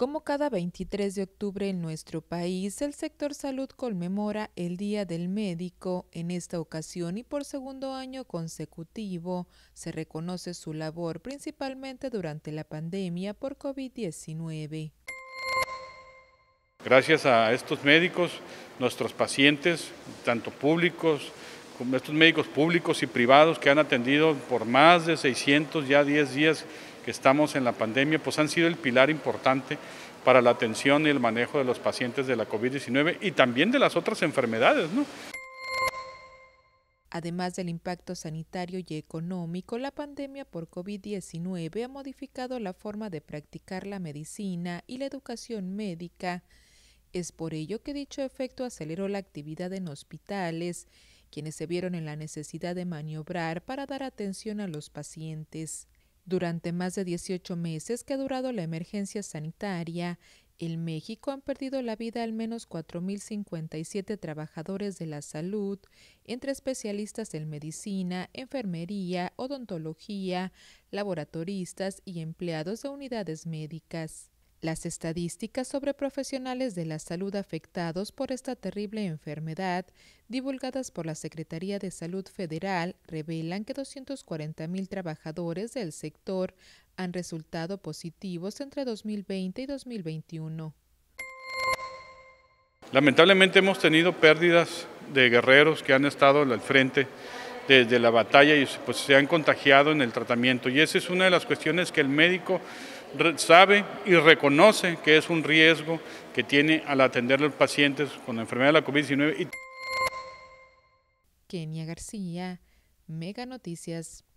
Como cada 23 de octubre en nuestro país, el sector salud conmemora el Día del Médico. En esta ocasión y por segundo año consecutivo, se reconoce su labor principalmente durante la pandemia por COVID-19. Gracias a estos médicos, nuestros pacientes, tanto públicos, como estos médicos públicos y privados que han atendido por más de 600 ya 10 días estamos en la pandemia, pues han sido el pilar importante para la atención y el manejo de los pacientes de la COVID-19 y también de las otras enfermedades, Además del impacto sanitario y económico, la pandemia por COVID-19 ha modificado la forma de practicar la medicina y la educación médica. Es por ello que dicho efecto aceleró la actividad en hospitales, quienes se vieron en la necesidad de maniobrar para dar atención a los pacientes. Durante más de 18 meses que ha durado la emergencia sanitaria, en México han perdido la vida al menos 4.057 trabajadores de la salud, entre especialistas en medicina, enfermería, odontología, laboratoristas y empleados de unidades médicas. Las estadísticas sobre profesionales de la salud afectados por esta terrible enfermedad, divulgadas por la Secretaría de Salud Federal, revelan que 240.000 trabajadores del sector han resultado positivos entre 2020 y 2021. Lamentablemente hemos tenido pérdidas de guerreros que han estado al frente desde la batalla y se pues, han contagiado en el tratamiento. Y esa es una de las cuestiones que el médico sabe y reconoce que es un riesgo que tiene al atender a los pacientes con la enfermedad de la COVID-19. Kenia García, Mega Noticias.